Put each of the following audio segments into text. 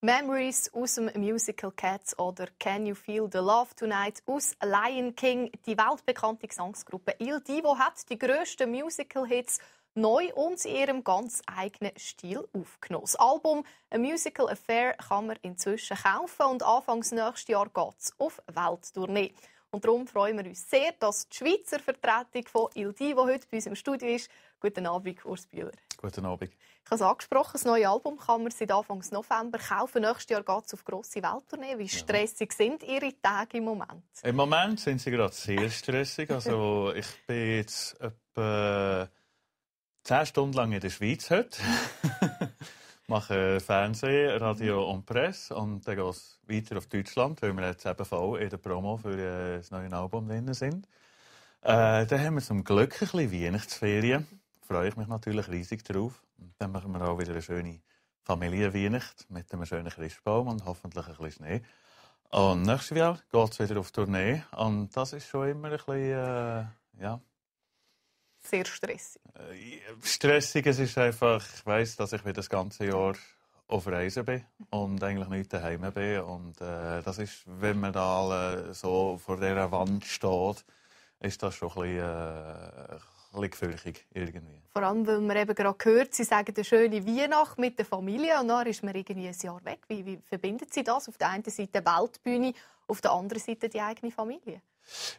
Memories aus dem Musical Cats oder Can You Feel the Love Tonight aus Lion King. Die weltbekannte Gesangsgruppe Il Divo hat die grössten Musical-Hits neu und in ihrem ganz eigenen Stil aufgenommen. Das Album A Musical Affair kann man inzwischen kaufen und anfangs nächstes Jahr geht es auf Welttournee. Und darum freuen wir uns sehr, dass die Schweizer Vertretung von Il Divo heute bei uns im Studio ist. Guten Abend, Urs Bühler. Guten Abend. Ich habe es angesprochen, das neue Album kann man seit Anfang November kaufen. Nächstes Jahr geht es auf grosse Welttournee. Wie stressig sind Ihre Tage im Moment? Im Moment sind sie gerade sehr stressig. Also ich bin jetzt etwa 10 Stunden lang in der Schweiz heute mache Fernsehen, Radio und Presse und dann geht es weiter auf Deutschland, weil wir jetzt eben voll in der Promo für äh, das neue Album drin sind. Äh, dann haben wir zum Glück ein bisschen Weihnachtsferien. Da Freue ich mich natürlich riesig drauf. dann machen wir auch wieder eine schöne Familienweihnacht mit einem schönen Christbaum und hoffentlich ein bisschen Schnee. Und nächstes Jahr geht es wieder auf Tournee und das ist schon immer ein bisschen, äh, ja, sehr stressig? Äh, stressig, es ist einfach, ich weiss, dass ich das ganze Jahr auf Reisen bin und eigentlich nicht daheim bin. Und äh, das ist, wenn man da alle so vor dieser Wand steht, ist das schon ein bisschen, äh, ein bisschen gefürchtig irgendwie. Vor allem, weil man eben gerade gehört, Sie sagen eine schöne Weihnacht mit der Familie und dann ist man irgendwie ein Jahr weg. Wie, wie verbinden Sie das? Auf der einen Seite die Weltbühne, auf der anderen Seite die eigene Familie?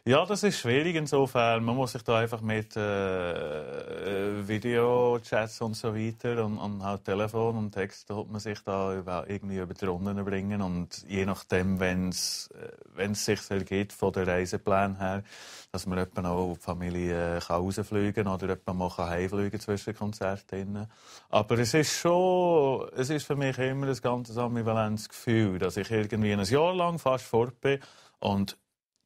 Ja, das ist schwierig insofern. Man muss sich da einfach mit äh, äh Videochats und so weiter und, und halt Telefon und Text, da man sich da irgendwie über die Runden bringen. Und je nachdem, wenn äh, es sich ergibt halt von der Reiseplan her, dass man auch die Familie äh, rausfliegen kann oder etwa mal heimfliegen zwischen Konzerten. Aber es ist schon, es ist für mich immer ein ganz ambivalentes Gefühl, dass ich irgendwie ein Jahr lang fast fort bin und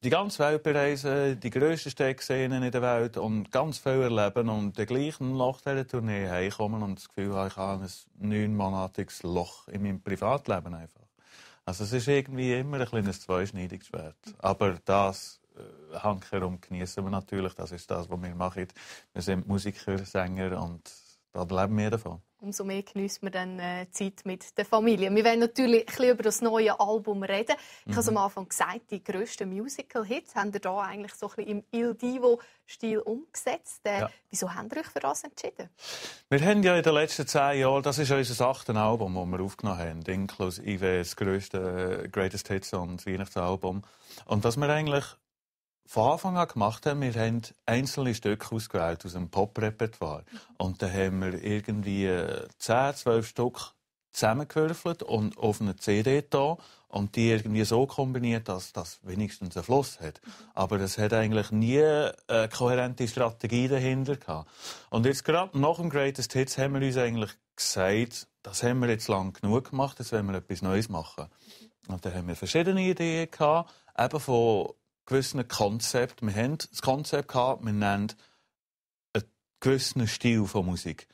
die ganze Welt bereisen, die grössten Städte in der Welt und ganz viel erleben und dann gleich nach dieser Tournee heimkommen und das Gefühl habe, ich habe ein neunmonatiges Loch in meinem Privatleben einfach. Also es ist irgendwie immer ein kleines zweischneidiges Schwert. Aber das äh, handherum genießen wir natürlich, das ist das, was wir machen. Wir sind Musiker, Sänger und da leben wir davon. Umso mehr genießt wir dann äh, Zeit mit der Familie. Wir werden natürlich ein bisschen über das neue Album reden. Ich mhm. habe es am mhm. Anfang gesagt, die grössten Musical-Hits haben ihr hier eigentlich so ein bisschen im Il Divo-Stil umgesetzt. Äh, ja. Wieso haben ihr euch für das entschieden? Wir haben ja in den letzten zehn Jahren, das ist unser achtes Album, das wir aufgenommen haben, inklusive IWs grösste äh, Greatest Hits und Weihnachtsalbum. Und dass wir eigentlich von Anfang an gemacht haben, wir haben einzelne Stücke ausgewählt aus dem Pop-Repertoire. Und dann haben wir irgendwie 10, äh, 12 Stück zusammengewürfelt und auf eine CD da und die irgendwie so kombiniert, dass das wenigstens einen Fluss hat. Aber es hat eigentlich nie eine äh, kohärente Strategie dahinter gehabt. Und jetzt gerade nach dem Greatest Hits haben wir uns eigentlich gesagt, das haben wir jetzt lang genug gemacht, jetzt wollen wir etwas Neues machen. Und da haben wir verschiedene Ideen gehabt, eben von gewissen Konzept. Wir haben das Konzept gehabt, wir nennen einen gewissen Stil von Musik.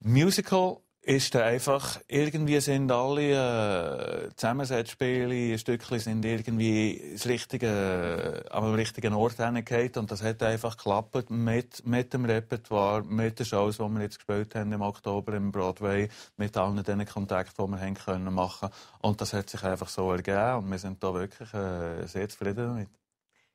Musical ist einfach, irgendwie sind alle äh, Zusammensetzspiele, ein Stückchen sind irgendwie das richtige, äh, am richtigen Ort hingegangen und das hat einfach geklappt mit, mit dem Repertoire, mit den Shows, die wir jetzt gespielt haben im Oktober im Broadway, mit allen diesen Kontakten, die wir haben können machen und das hat sich einfach so ergeben und wir sind da wirklich äh, sehr zufrieden damit.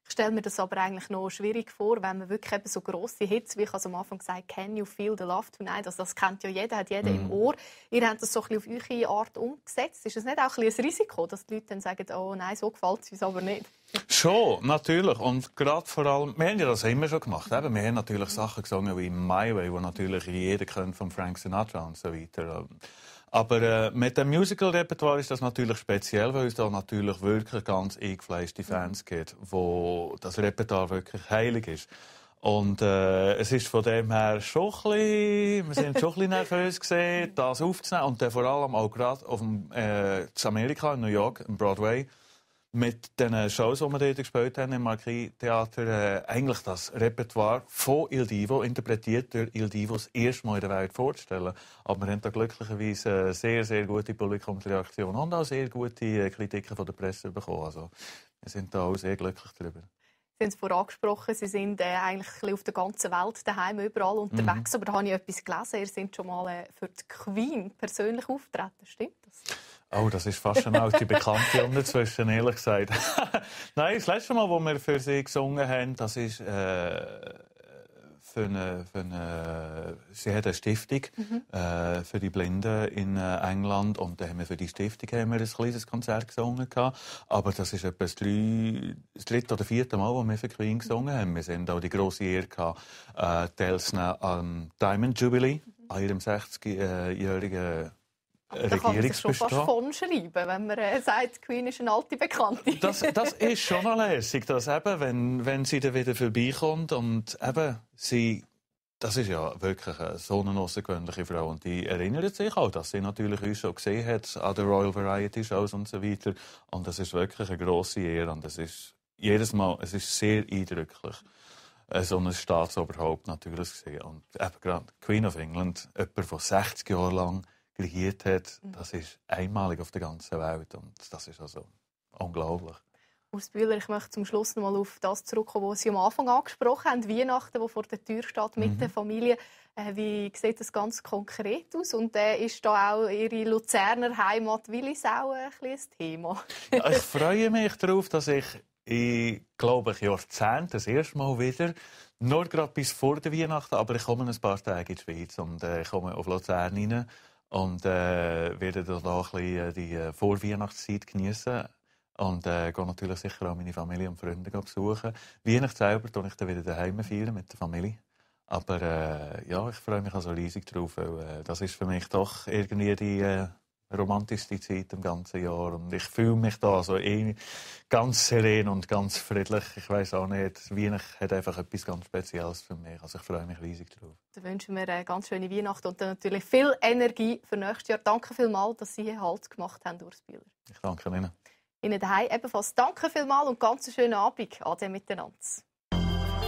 Ich stelle mir das aber eigentlich noch schwierig vor, wenn man wirklich eben so grosse Hits, wie ich also am Anfang gesagt «Can you feel the love tonight?» also das kennt ja jeder, hat jeder mm. im mhm. Ohr. Ihr habt das so ein bisschen auf eure Art umgesetzt. Ist es nicht auch ein, bisschen ein Risiko, dass die Leute dann sagen «Oh nein, so gefällt es uns aber nicht?» Schon, natürlich. Und gerade vor allem, wir haben ja das immer schon gemacht. Eben, wir haben natürlich Sachen gesungen wie «My Way», die natürlich jeder kennt von Frank Sinatra und so weiter. Aber äh, mit dem Musical-Repertoire ist das natürlich speziell, weil es da natürlich wirklich ganz eingefleischte Fans gibt, wo das Repertoire wirklich heilig ist. Und äh, es ist von dem her schon ein bisschen, wir sind schon ein bisschen nervös gesehen, das aufzunehmen und dann vor allem auch gerade auf dem, äh, in Amerika, in New York, im Broadway, mit den Shows, die wir dort gespielt haben im Marquis-Theater, äh, eigentlich das Repertoire von Il Divo, interpretiert durch Il Divo, das erste Mal in der Welt vorzustellen. Aber wir haben da glücklicherweise äh, sehr, sehr gute Publikumsreaktionen und auch sehr gute äh, Kritiken von der Presse bekommen. Also, wir sind da auch sehr glücklich darüber. Sie haben es vorhin angesprochen, Sie sind äh, eigentlich auf der ganzen Welt daheim überall mhm. unterwegs. Mhm. Aber da habe ich etwas gelesen, Sie sind schon mal äh, für die Queen persönlich auftreten, stimmt das? Oh, das ist fast eine alte Bekannte unterzwischen, ehrlich gesagt. Nein, das letzte Mal, wo wir für sie gesungen haben, das ist äh, für, eine, für eine, sie hat eine Stiftung mhm. äh, für die Blinden in äh, England und da haben wir für die Stiftung haben wir ein kleines Konzert gesungen gehabt. Aber das ist etwa das, drei, das dritte oder vierte Mal, wo wir für Queen gesungen haben. Wir sind auch die große Ehre gehabt, äh, teilzunehmen am Diamond Jubilee, mhm. an ihrem 60-jährigen da äh, kann man sich schon fast vonschreiben, wenn man äh, sagt, Queen ist eine alte Bekannte. das, das ist schon eine Lesung, dass eben, wenn, wenn sie dann wieder vorbeikommt und eben sie das ist ja wirklich eine so eine außergewöhnliche Frau. Und die erinnert sich auch, dass sie natürlich uns schon gesehen hat an den Royal Variety Shows und so weiter. Und das ist wirklich eine grosse Ehre. Und das ist jedes Mal, es ist sehr eindrücklich. Äh, so ein Staatsoberhaupt natürlich sehen. Und eben gerade Queen of England, jemand, der 60 Jahre lang kreiert hat, mhm. das ist einmalig auf der ganzen Welt und das ist also unglaublich. Urs Bühler, ich möchte zum Schluss noch mal auf das zurückkommen, was Sie am Anfang angesprochen haben, Weihnachten, wo vor der Tür steht mit mhm. der Familie. Äh, wie sieht das ganz konkret aus? Und äh, ist da auch Ihre Luzerner Heimat Willisau ein, ein Thema? ja, ich freue mich darauf, dass ich in, glaube ich, Jahrzehnten das erste Mal wieder nur gerade bis vor der Weihnachten, aber ich komme ein paar Tage in die Schweiz und äh, komme auf Luzern rein und äh, werde dann auch ein bisschen äh, die äh, Vorweihnachtszeit genießen. Und äh, gehe natürlich sicher auch meine Familie und Freunde besuchen. Weihnachten selber tue ich dann wieder daheim feiern mit der Familie. Aber äh, ja, ich freue mich also riesig drauf, weil äh, das ist für mich doch irgendwie die, äh, romantisch die Zeit im ganzen Jahr und ich fühle mich da so eh ganz seren und ganz friedlich. Ich weiß auch nicht, Weihnachten hat einfach etwas ganz Spezielles für mich. Also ich freue mich riesig drauf. Dann wünschen wir eine äh, ganz schöne Weihnacht und dann natürlich viel Energie für nächstes Jahr. Danke vielmals, dass Sie hier Halt gemacht haben, Urs Bieler. Ich danke Ihnen. Ihnen daheim ebenfalls danke vielmals und ganz einen schönen Abend Ade miteinander.